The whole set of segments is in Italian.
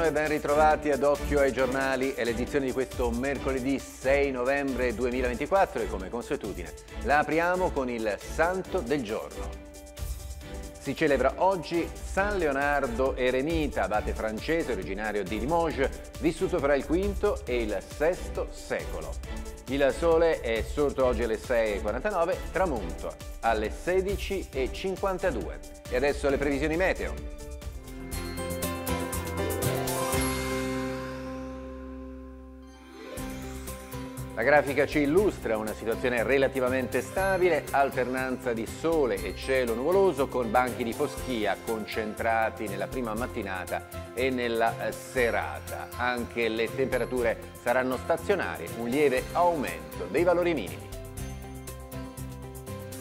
Buongiorno e ben ritrovati ad Occhio ai giornali. È l'edizione di questo mercoledì 6 novembre 2024 e come consuetudine la apriamo con il Santo del Giorno. Si celebra oggi San Leonardo Eremita, abate francese originario di Limoges, vissuto fra il V e il VI secolo. Il sole è sorto oggi alle 6.49, tramonto alle 16.52. E adesso le previsioni meteo. La grafica ci illustra una situazione relativamente stabile, alternanza di sole e cielo nuvoloso con banchi di foschia concentrati nella prima mattinata e nella eh, serata. Anche le temperature saranno stazionarie, un lieve aumento dei valori minimi.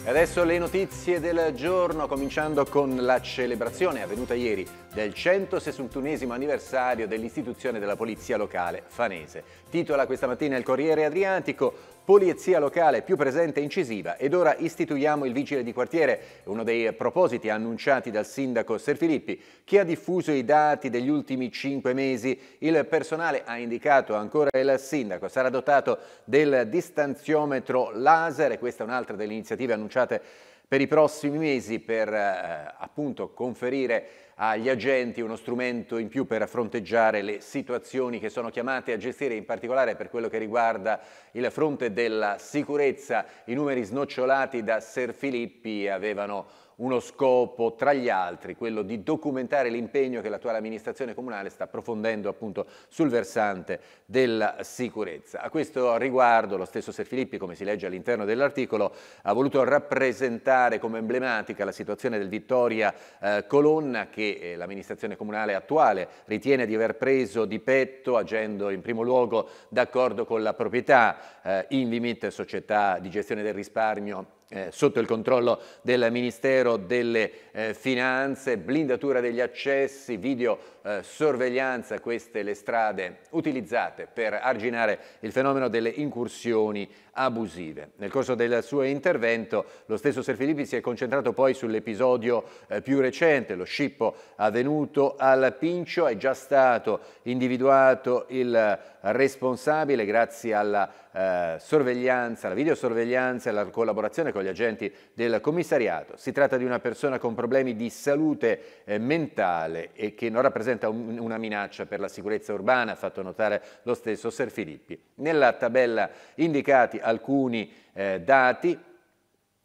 E adesso le notizie del giorno, cominciando con la celebrazione avvenuta ieri del 161 anniversario dell'istituzione della Polizia Locale Fanese. Titola questa mattina il Corriere Adriatico, polizia locale più presente e incisiva ed ora istituiamo il vigile di quartiere, uno dei propositi annunciati dal sindaco Serfilippi, che ha diffuso i dati degli ultimi cinque mesi. Il personale ha indicato ancora il sindaco, sarà dotato del distanziometro laser e questa è un'altra delle iniziative annunciate per i prossimi mesi per eh, appunto conferire agli agenti uno strumento in più per fronteggiare le situazioni che sono chiamate a gestire, in particolare per quello che riguarda il fronte della sicurezza. I numeri snocciolati da Ser Filippi avevano uno scopo tra gli altri, quello di documentare l'impegno che l'attuale amministrazione comunale sta approfondendo appunto sul versante della sicurezza. A questo riguardo lo stesso Ser Filippi, come si legge all'interno dell'articolo, ha voluto rappresentare come emblematica la situazione del Vittoria eh, Colonna che eh, l'amministrazione comunale attuale ritiene di aver preso di petto agendo in primo luogo d'accordo con la proprietà eh, in limite società di gestione del risparmio eh, sotto il controllo del Ministero delle eh, Finanze, blindatura degli accessi, video eh, sorveglianza queste le strade utilizzate per arginare il fenomeno delle incursioni abusive. Nel corso del suo intervento lo stesso Serfilippi si è concentrato poi sull'episodio eh, più recente, lo scippo avvenuto al Pincio, è già stato individuato il responsabile grazie alla eh, sorveglianza, alla videosorveglianza e alla collaborazione con gli agenti del commissariato. Si tratta di una persona con problemi di salute eh, mentale e che non rappresenta rappresenta un, una minaccia per la sicurezza urbana, ha fatto notare lo stesso Ser Filippi. Nella tabella indicati alcuni eh, dati,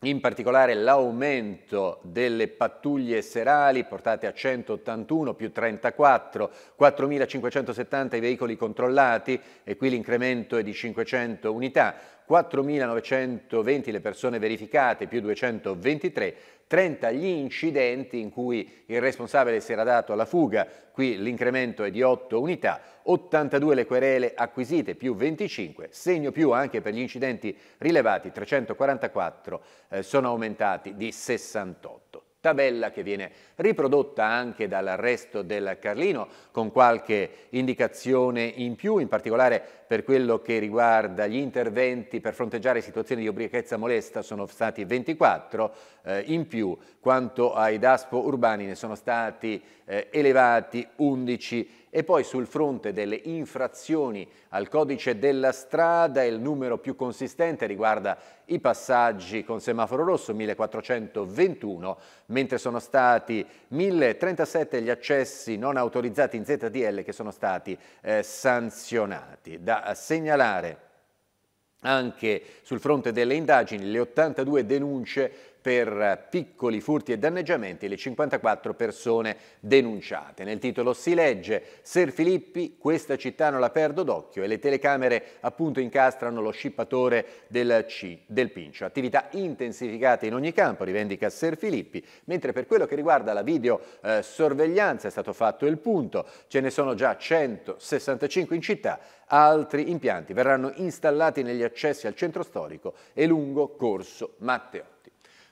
in particolare l'aumento delle pattuglie serali portate a 181 più 34, 4.570 i veicoli controllati e qui l'incremento è di 500 unità, 4.920 le persone verificate più 223, 30 gli incidenti in cui il responsabile si era dato alla fuga, qui l'incremento è di 8 unità, 82 le querele acquisite più 25, segno più anche per gli incidenti rilevati, 344 eh, sono aumentati di 68 tabella che viene riprodotta anche dal resto del Carlino con qualche indicazione in più, in particolare per quello che riguarda gli interventi per fronteggiare situazioni di ubriachezza molesta sono stati 24, eh, in più quanto ai DASPO urbani ne sono stati eh, elevati 11 e poi sul fronte delle infrazioni al codice della strada il numero più consistente riguarda i passaggi con semaforo rosso 1421, mentre sono stati 1037 gli accessi non autorizzati in ZDL che sono stati eh, sanzionati. Da segnalare anche sul fronte delle indagini le 82 denunce per piccoli furti e danneggiamenti le 54 persone denunciate. Nel titolo si legge Ser Filippi, questa città non la perdo d'occhio e le telecamere appunto incastrano lo scippatore del, C, del Pincio. Attività intensificate in ogni campo, rivendica Ser Filippi, mentre per quello che riguarda la videosorveglianza eh, è stato fatto il punto, ce ne sono già 165 in città, altri impianti verranno installati negli accessi al centro storico e lungo Corso Matteo.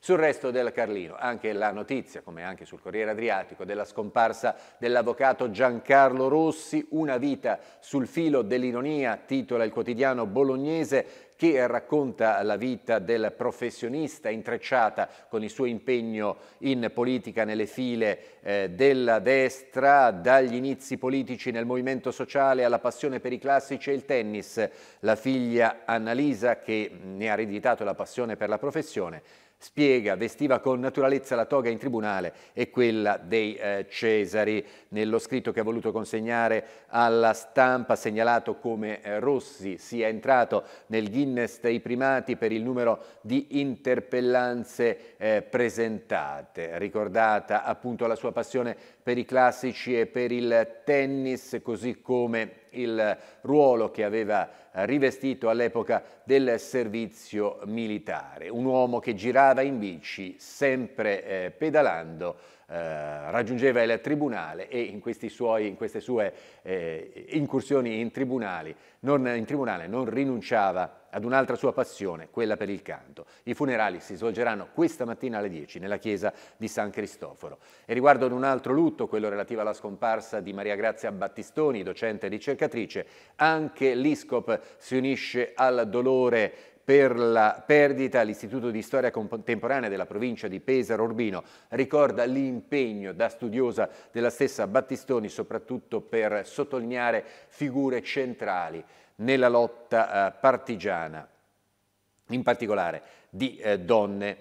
Sul resto del Carlino, anche la notizia, come anche sul Corriere Adriatico, della scomparsa dell'avvocato Giancarlo Rossi, una vita sul filo dell'ironia, titola il quotidiano bolognese, che racconta la vita del professionista intrecciata con il suo impegno in politica nelle file eh, della destra, dagli inizi politici nel movimento sociale alla passione per i classici e il tennis, la figlia Annalisa che ne ha ereditato la passione per la professione Spiega, vestiva con naturalezza la toga in tribunale e quella dei eh, Cesari. Nello scritto che ha voluto consegnare alla stampa ha segnalato come eh, Rossi sia entrato nel Guinness dei primati per il numero di interpellanze eh, presentate. Ricordata appunto la sua passione per i classici e per il tennis, così come il ruolo che aveva eh, rivestito all'epoca del servizio militare. Un uomo che girava in bici, sempre eh, pedalando, eh, raggiungeva il tribunale e in, suoi, in queste sue eh, incursioni in, in tribunale non rinunciava a ad un'altra sua passione, quella per il canto. I funerali si svolgeranno questa mattina alle 10 nella chiesa di San Cristoforo. E riguardo ad un altro lutto, quello relativo alla scomparsa di Maria Grazia Battistoni, docente e ricercatrice, anche l'ISCOP si unisce al dolore per la perdita, l'Istituto di Storia Contemporanea della provincia di Pesaro Urbino ricorda l'impegno da studiosa della stessa Battistoni, soprattutto per sottolineare figure centrali nella lotta eh, partigiana, in particolare di eh, donne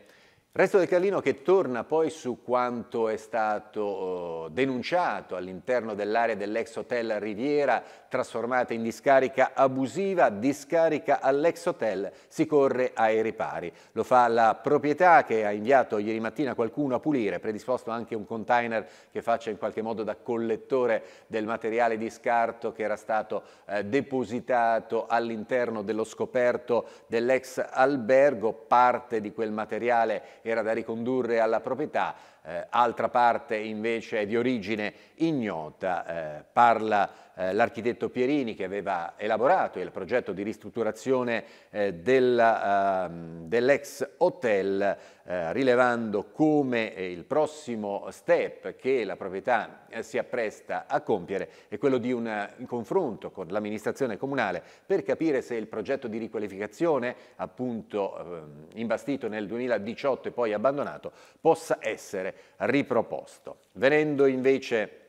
Resto del Carlino che torna poi su quanto è stato oh, denunciato all'interno dell'area dell'ex hotel Riviera, trasformata in discarica abusiva, discarica all'ex hotel, si corre ai ripari. Lo fa la proprietà che ha inviato ieri mattina qualcuno a pulire, predisposto anche un container che faccia in qualche modo da collettore del materiale di scarto che era stato eh, depositato all'interno dello scoperto dell'ex albergo, parte di quel materiale era da ricondurre alla proprietà, eh, altra parte invece è di origine ignota. Eh, parla eh, l'architetto Pierini che aveva elaborato il progetto di ristrutturazione eh, ehm, dell'ex dell hotel eh, rilevando come eh, il prossimo step che la proprietà eh, si appresta a compiere è quello di un confronto con l'amministrazione comunale per capire se il progetto di riqualificazione, appunto ehm, imbastito nel 2018 e poi abbandonato, possa essere riproposto. Venendo invece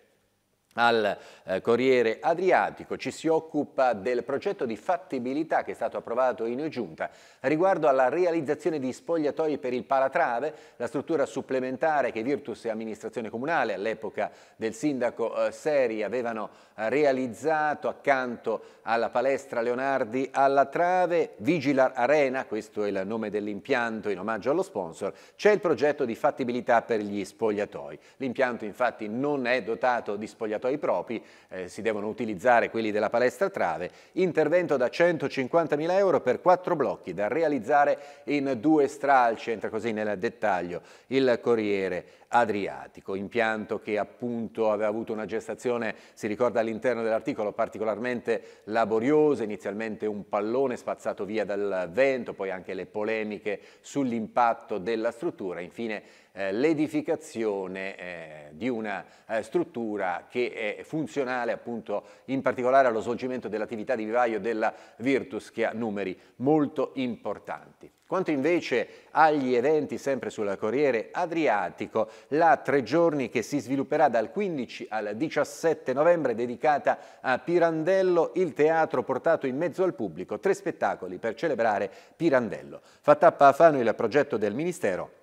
al eh, Corriere Adriatico ci si occupa del progetto di fattibilità che è stato approvato in giunta riguardo alla realizzazione di spogliatoi per il Palatrave, la struttura supplementare che Virtus e amministrazione comunale all'epoca del sindaco eh, Seri avevano eh, realizzato accanto alla palestra Leonardi alla Trave, Vigilar Arena, questo è il nome dell'impianto in omaggio allo sponsor, c'è il progetto di fattibilità per gli spogliatoi. L'impianto infatti non è dotato di spogliatoi rispetto ai propri, eh, si devono utilizzare quelli della palestra Trave, intervento da 150.000 euro per quattro blocchi da realizzare in due stralci, entra così nel dettaglio il Corriere Adriatico, impianto che appunto aveva avuto una gestazione, si ricorda all'interno dell'articolo, particolarmente laboriosa, inizialmente un pallone spazzato via dal vento, poi anche le polemiche sull'impatto della struttura, infine eh, l'edificazione eh, di una eh, struttura che è funzionale appunto in particolare allo svolgimento dell'attività di vivaio della Virtus che ha numeri molto importanti. Quanto invece agli eventi sempre sul Corriere Adriatico, la tre giorni che si svilupperà dal 15 al 17 novembre dedicata a Pirandello, il teatro portato in mezzo al pubblico, tre spettacoli per celebrare Pirandello. Fatta a Fano il progetto del Ministero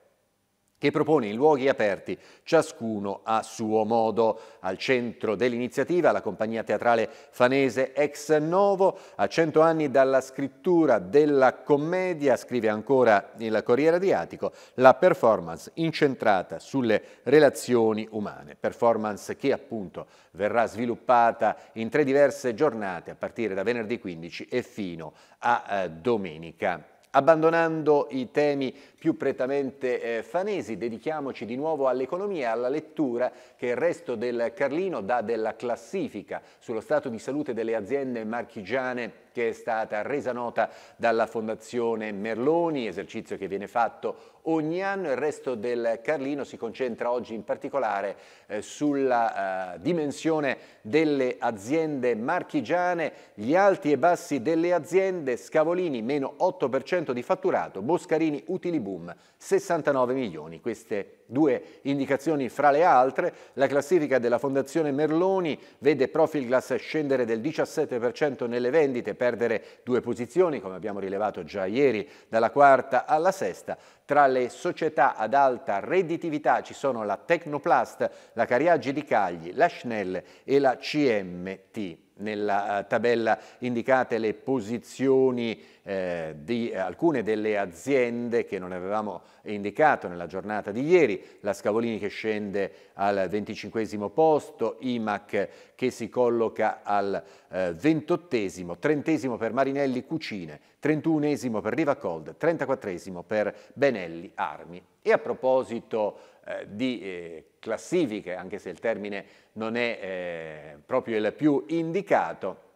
che propone in luoghi aperti, ciascuno a suo modo. Al centro dell'iniziativa la compagnia teatrale fanese Ex Novo, a cento anni dalla scrittura della commedia, scrive ancora il Corriere Adriatico, la performance incentrata sulle relazioni umane, performance che appunto verrà sviluppata in tre diverse giornate a partire da venerdì 15 e fino a eh, domenica. Abbandonando i temi più prettamente eh, fanesi, dedichiamoci di nuovo all'economia e alla lettura che il resto del Carlino dà della classifica sullo stato di salute delle aziende marchigiane che è stata resa nota dalla Fondazione Merloni, esercizio che viene fatto ogni anno. Il resto del Carlino si concentra oggi in particolare eh, sulla eh, dimensione delle aziende marchigiane, gli alti e bassi delle aziende, Scavolini meno 8% di fatturato, Boscarini Utili Boom 69 milioni. Queste due indicazioni fra le altre. La classifica della Fondazione Merloni vede Profil Glass scendere del 17% nelle vendite, perdere due posizioni, come abbiamo rilevato già ieri, dalla quarta alla sesta. Tra le società ad alta redditività ci sono la Tecnoplast, la Cariaggi di Cagli, la Schnell e la CMT. Nella eh, tabella indicate le posizioni eh, di eh, alcune delle aziende che non avevamo indicato nella giornata di ieri, la Scavolini che scende al 25 posto, IMAC che si colloca al eh, 28 30 per Marinelli Cucine, 31 per Rivacold, 34 per Benelli Armi. E a proposito eh, di eh, classifiche, anche se il termine non è eh, proprio il più indicato.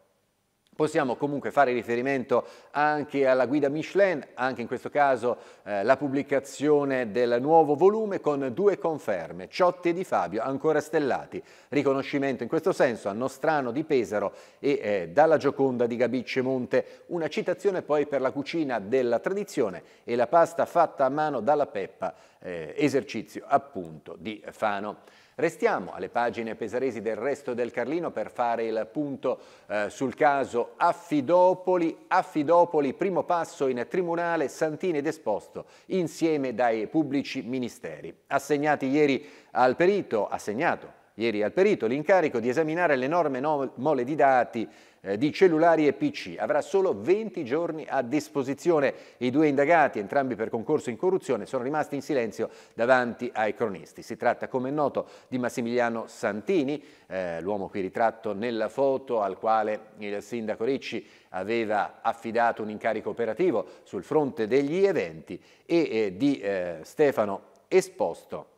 Possiamo comunque fare riferimento anche alla guida Michelin, anche in questo caso eh, la pubblicazione del nuovo volume con due conferme, Ciotti e Di Fabio ancora stellati, riconoscimento in questo senso a Nostrano di Pesaro e eh, dalla Gioconda di Gabicce Monte, una citazione poi per la cucina della tradizione e la pasta fatta a mano dalla Peppa, eh, esercizio appunto di Fano. Restiamo alle pagine pesaresi del resto del Carlino per fare il punto eh, sul caso Affidopoli. Affidopoli, primo passo in tribunale, Santini ed Esposto insieme dai pubblici ministeri. Assegnati ieri al perito, assegnato ieri al perito l'incarico di esaminare l'enorme mole di dati eh, di cellulari e PC. Avrà solo 20 giorni a disposizione. I due indagati, entrambi per concorso in corruzione, sono rimasti in silenzio davanti ai cronisti. Si tratta, come è noto, di Massimiliano Santini, eh, l'uomo qui ritratto nella foto al quale il sindaco Ricci aveva affidato un incarico operativo sul fronte degli eventi, e eh, di eh, Stefano Esposto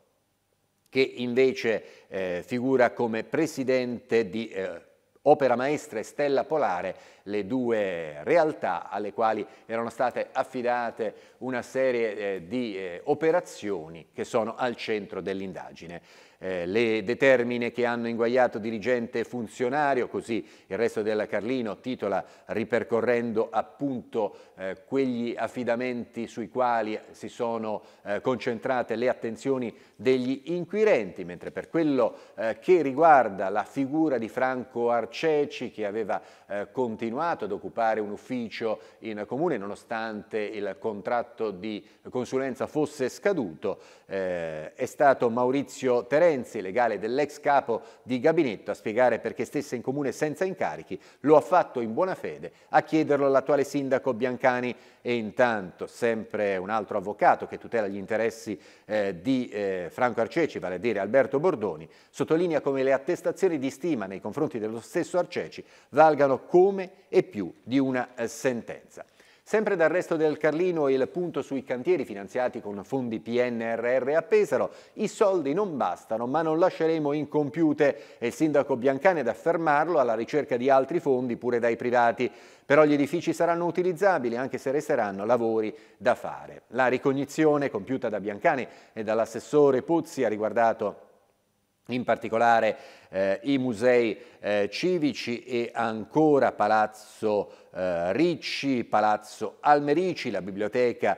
che invece eh, figura come presidente di eh, Opera Maestra e Stella Polare le due realtà alle quali erano state affidate una serie eh, di eh, operazioni che sono al centro dell'indagine. Eh, le determine che hanno inguagliato dirigente e funzionario, così il resto della Carlino titola ripercorrendo appunto eh, quegli affidamenti sui quali si sono eh, concentrate le attenzioni degli inquirenti, mentre per quello eh, che riguarda la figura di Franco Arceci che aveva eh, continuato continuato ad occupare un ufficio in comune nonostante il contratto di consulenza fosse scaduto. Eh, è stato Maurizio Terenzi, legale dell'ex capo di gabinetto, a spiegare perché stesse in comune senza incarichi. Lo ha fatto in buona fede a chiederlo all'attuale sindaco Biancani e intanto sempre un altro avvocato che tutela gli interessi eh, di eh, Franco Arceci, vale a dire Alberto Bordoni, sottolinea come le attestazioni di stima nei confronti dello stesso Arceci valgano come e più di una eh, sentenza. Sempre dal resto del Carlino il punto sui cantieri finanziati con fondi PNRR a Pesaro. I soldi non bastano, ma non lasceremo incompiute. E il sindaco Biancani ad affermarlo alla ricerca di altri fondi pure dai privati. Però gli edifici saranno utilizzabili anche se resteranno lavori da fare. La ricognizione compiuta da Biancani e dall'assessore Pozzi ha riguardato in particolare eh, i musei eh, civici e ancora Palazzo eh, Ricci, Palazzo Almerici, la biblioteca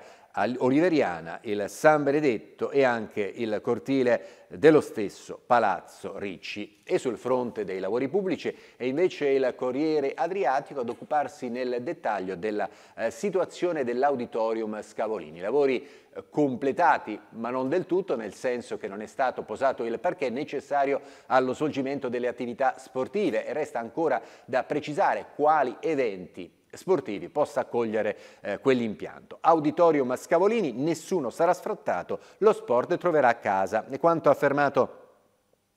Oliveriana, il San Benedetto e anche il cortile dello stesso Palazzo Ricci. E sul fronte dei lavori pubblici è invece il Corriere Adriatico ad occuparsi nel dettaglio della eh, situazione dell'auditorium Scavolini. Lavori eh, completati ma non del tutto nel senso che non è stato posato il perché necessario allo svolgimento delle attività sportive e resta ancora da precisare quali eventi sportivi possa accogliere eh, quell'impianto. Auditorio Mascavolini, nessuno sarà sfrattato, lo sport troverà casa. E quanto affermato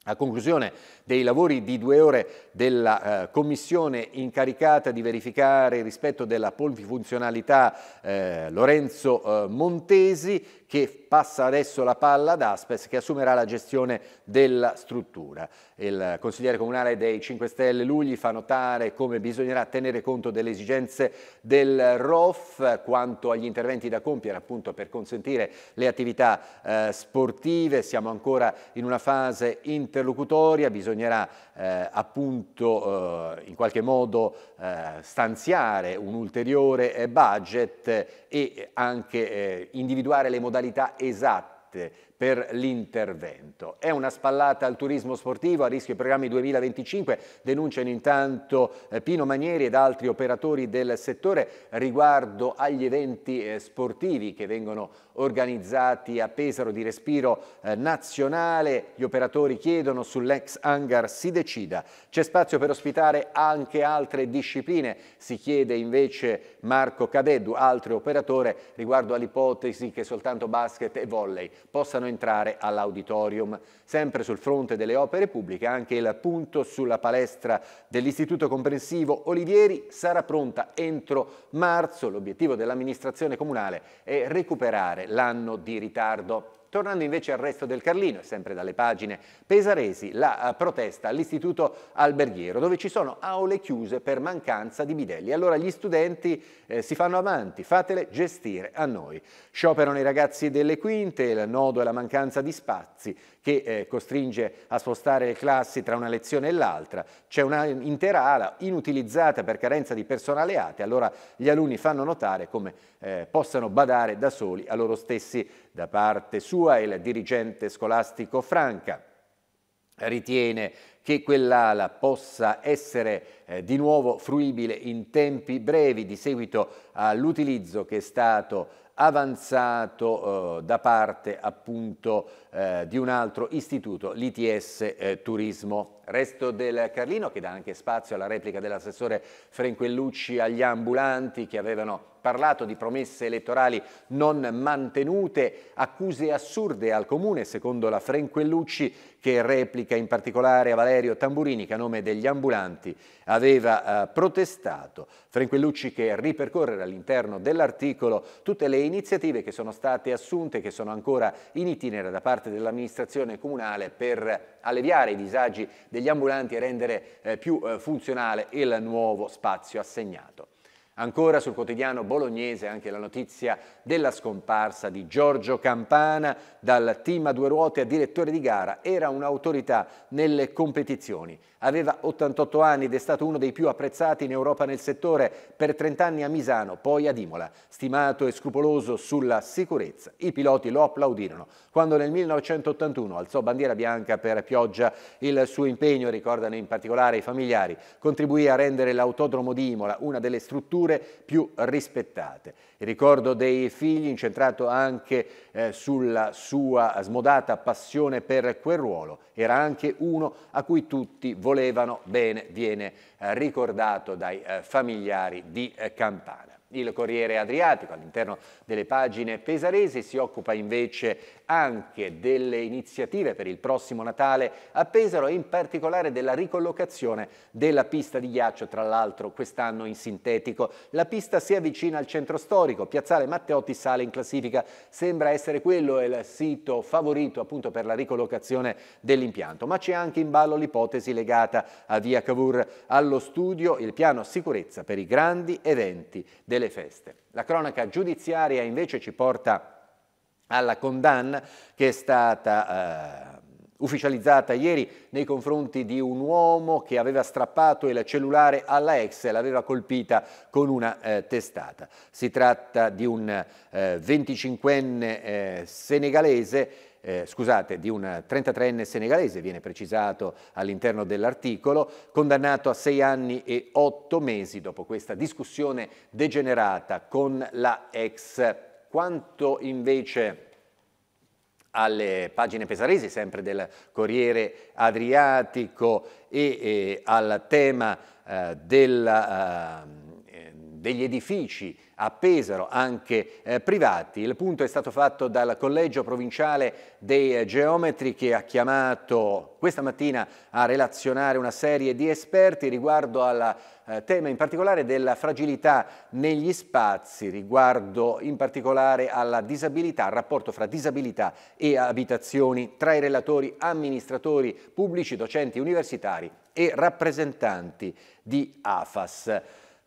a conclusione dei lavori di due ore della eh, commissione incaricata di verificare il rispetto della polvifunzionalità eh, Lorenzo eh, Montesi, che passa adesso la palla ad Aspes che assumerà la gestione della struttura. Il consigliere comunale dei 5 Stelle Lugli fa notare come bisognerà tenere conto delle esigenze del ROF quanto agli interventi da compiere appunto per consentire le attività eh, sportive. Siamo ancora in una fase interlocutoria, bisognerà eh, appunto eh, in qualche modo eh, stanziare un ulteriore eh, budget e anche eh, individuare le modalità modalità esatte per l'intervento. È una spallata al turismo sportivo, a rischio i programmi 2025, denunciano intanto eh, Pino Manieri ed altri operatori del settore riguardo agli eventi eh, sportivi che vengono organizzati a Pesaro di respiro eh, nazionale. Gli operatori chiedono sull'ex hangar si decida. C'è spazio per ospitare anche altre discipline, si chiede invece Marco Cadeddu, altro operatore, riguardo all'ipotesi che soltanto basket e volley possano entrare all'auditorium. Sempre sul fronte delle opere pubbliche, anche il punto sulla palestra dell'Istituto Comprensivo Olivieri sarà pronta entro marzo. L'obiettivo dell'amministrazione comunale è recuperare l'anno di ritardo. Tornando invece al resto del Carlino, sempre dalle pagine pesaresi, la eh, protesta all'istituto alberghiero, dove ci sono aule chiuse per mancanza di bidelli. Allora gli studenti eh, si fanno avanti, fatele gestire a noi. Scioperano i ragazzi delle quinte, il nodo è la mancanza di spazi che eh, costringe a spostare le classi tra una lezione e l'altra, c'è un'intera ala inutilizzata per carenza di personale ATE, allora gli alunni fanno notare come eh, possano badare da soli a loro stessi. Da parte sua il dirigente scolastico Franca ritiene che quell'ala possa essere eh, di nuovo fruibile in tempi brevi di seguito all'utilizzo che è stato avanzato eh, da parte appunto eh, di un altro istituto, l'ITS eh, Turismo. Resto del Carlino che dà anche spazio alla replica dell'assessore Frenquellucci agli ambulanti che avevano parlato di promesse elettorali non mantenute, accuse assurde al Comune, secondo la Frenquellucci, che replica in particolare a Valerio Tamburini, che a nome degli ambulanti aveva eh, protestato. Frenquellucci che ripercorre all'interno dell'articolo tutte le iniziative che sono state assunte, e che sono ancora in itinere da parte dell'amministrazione comunale per alleviare i disagi degli ambulanti e rendere eh, più eh, funzionale il nuovo spazio assegnato. Ancora sul quotidiano bolognese anche la notizia della scomparsa di Giorgio Campana dal team a due ruote a direttore di gara, era un'autorità nelle competizioni. Aveva 88 anni ed è stato uno dei più apprezzati in Europa nel settore, per 30 anni a Misano, poi ad Imola. Stimato e scrupoloso sulla sicurezza, i piloti lo applaudirono. Quando nel 1981 alzò bandiera bianca per Pioggia, il suo impegno, ricordano in particolare i familiari, contribuì a rendere l'autodromo di Imola una delle strutture più rispettate. Il ricordo dei figli incentrato anche eh, sulla sua smodata passione per quel ruolo, era anche uno a cui tutti volevano bene, viene eh, ricordato dai eh, familiari di eh, Campana. Il Corriere Adriatico all'interno delle pagine pesaresi si occupa invece anche delle iniziative per il prossimo Natale a Pesaro e in particolare della ricollocazione della pista di ghiaccio, tra l'altro quest'anno in sintetico. La pista si avvicina al centro storico, Piazzale Matteotti sale in classifica, sembra essere quello il sito favorito appunto per la ricollocazione dell'impianto, ma c'è anche in ballo l'ipotesi legata a Via Cavour allo studio il piano sicurezza per i grandi eventi del delle feste. La cronaca giudiziaria invece ci porta alla condanna che è stata eh, ufficializzata ieri nei confronti di un uomo che aveva strappato il cellulare alla ex e l'aveva colpita con una eh, testata. Si tratta di un eh, 25enne eh, senegalese eh, scusate, di un 33enne senegalese, viene precisato all'interno dell'articolo, condannato a sei anni e otto mesi dopo questa discussione degenerata con la ex. Quanto invece alle pagine pesaresi, sempre del Corriere Adriatico e, e al tema eh, della, eh, degli edifici a Pesaro, anche eh, privati. Il punto è stato fatto dal Collegio Provinciale dei Geometri che ha chiamato questa mattina a relazionare una serie di esperti riguardo al eh, tema in particolare della fragilità negli spazi, riguardo in particolare alla disabilità, al rapporto fra disabilità e abitazioni tra i relatori, amministratori pubblici, docenti universitari e rappresentanti di AFAS.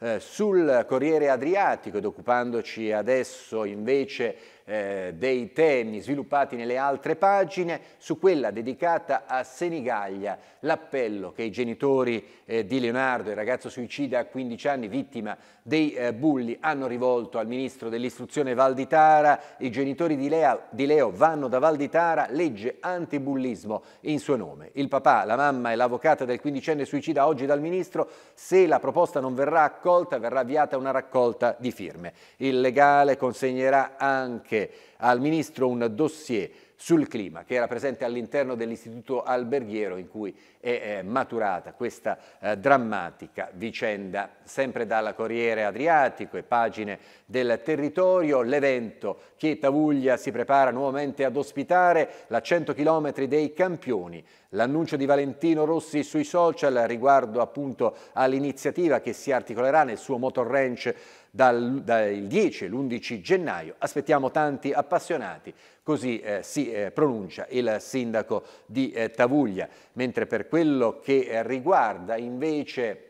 Eh, sul Corriere Adriatico ed occupandoci adesso invece eh, dei temi sviluppati nelle altre pagine, su quella dedicata a Senigaglia, l'appello che i genitori eh, di Leonardo, il ragazzo suicida a 15 anni, vittima dei eh, bulli, hanno rivolto al ministro dell'istruzione Valditara, i genitori di, Lea, di Leo vanno da Valditara, legge antibullismo in suo nome. Il papà, la mamma e l'avvocata del 15enne suicida oggi dal ministro, se la proposta non verrà accolta verrà avviata una raccolta di firme. Il legale consegnerà anche anche al Ministro un dossier sul clima che era presente all'interno dell'istituto alberghiero in cui è maturata questa eh, drammatica vicenda. Sempre dalla Corriere Adriatico e pagine del territorio, l'evento che Tavuglia si prepara nuovamente ad ospitare la 100 km dei campioni. L'annuncio di Valentino Rossi sui social riguardo appunto all'iniziativa che si articolerà nel suo motor ranch dal, dal 10 all'11 gennaio. Aspettiamo tanti appassionati, così eh, si eh, pronuncia il sindaco di eh, Tavuglia. Mentre per quello che eh, riguarda invece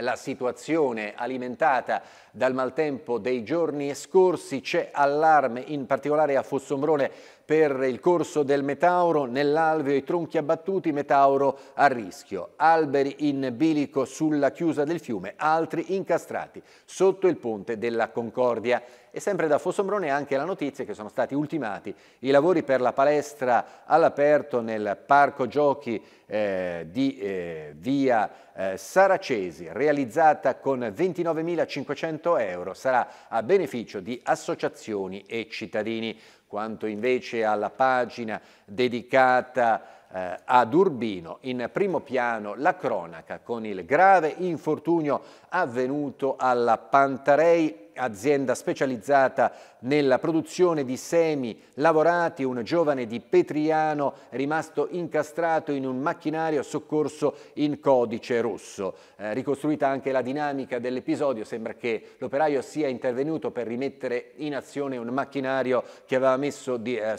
la situazione alimentata dal maltempo dei giorni scorsi, c'è allarme in particolare a Fossombrone per il corso del Metauro, nell'alveo i tronchi abbattuti, Metauro a rischio, alberi in bilico sulla chiusa del fiume, altri incastrati sotto il ponte della Concordia. E sempre da Fossombrone anche la notizia che sono stati ultimati i lavori per la palestra all'aperto nel parco giochi eh, di eh, via eh, Saracesi, realizzata con 29.500 euro, sarà a beneficio di associazioni e cittadini quanto invece alla pagina dedicata eh, ad Urbino, in primo piano la cronaca con il grave infortunio avvenuto alla Pantarei azienda specializzata nella produzione di semi lavorati, un giovane di Petriano rimasto incastrato in un macchinario soccorso in codice rosso. Eh, ricostruita anche la dinamica dell'episodio, sembra che l'operaio sia intervenuto per rimettere in azione un macchinario che aveva messo di, eh,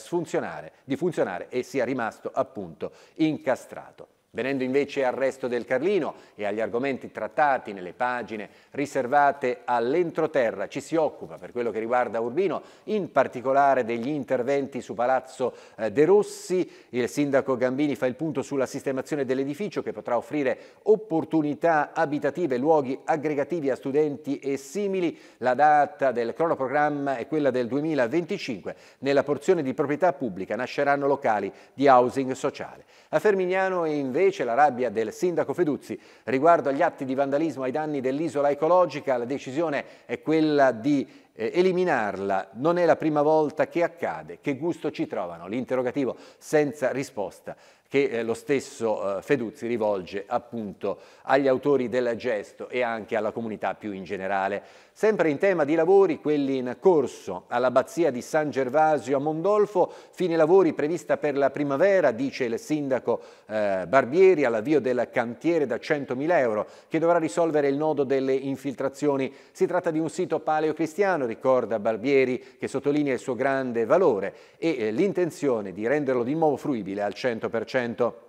di funzionare e sia rimasto appunto incastrato. Venendo invece al resto del Carlino e agli argomenti trattati nelle pagine riservate all'entroterra, ci si occupa per quello che riguarda Urbino, in particolare degli interventi su Palazzo eh, De Rossi. Il sindaco Gambini fa il punto sulla sistemazione dell'edificio che potrà offrire opportunità abitative, luoghi aggregativi a studenti e simili. La data del cronoprogramma è quella del 2025. Nella porzione di proprietà pubblica nasceranno locali di housing sociale. A Fermignano invece Invece la rabbia del sindaco Feduzzi riguardo agli atti di vandalismo ai danni dell'isola ecologica, la decisione è quella di eh, eliminarla. Non è la prima volta che accade. Che gusto ci trovano? L'interrogativo senza risposta che eh, lo stesso eh, Feduzzi rivolge appunto agli autori del gesto e anche alla comunità più in generale. Sempre in tema di lavori, quelli in corso all'abbazia di San Gervasio a Mondolfo, fine lavori prevista per la primavera, dice il sindaco eh, Barbieri, all'avvio del cantiere da 100.000 euro che dovrà risolvere il nodo delle infiltrazioni. Si tratta di un sito paleocristiano, ricorda Barbieri, che sottolinea il suo grande valore e l'intenzione di renderlo di nuovo fruibile al 100%. 400.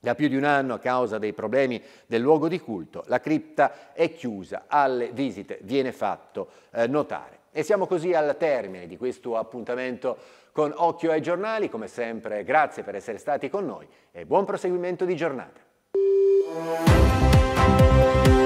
Da più di un anno, a causa dei problemi del luogo di culto, la cripta è chiusa alle visite, viene fatto eh, notare. E siamo così al termine di questo appuntamento con Occhio ai giornali. Come sempre, grazie per essere stati con noi e buon proseguimento di giornata.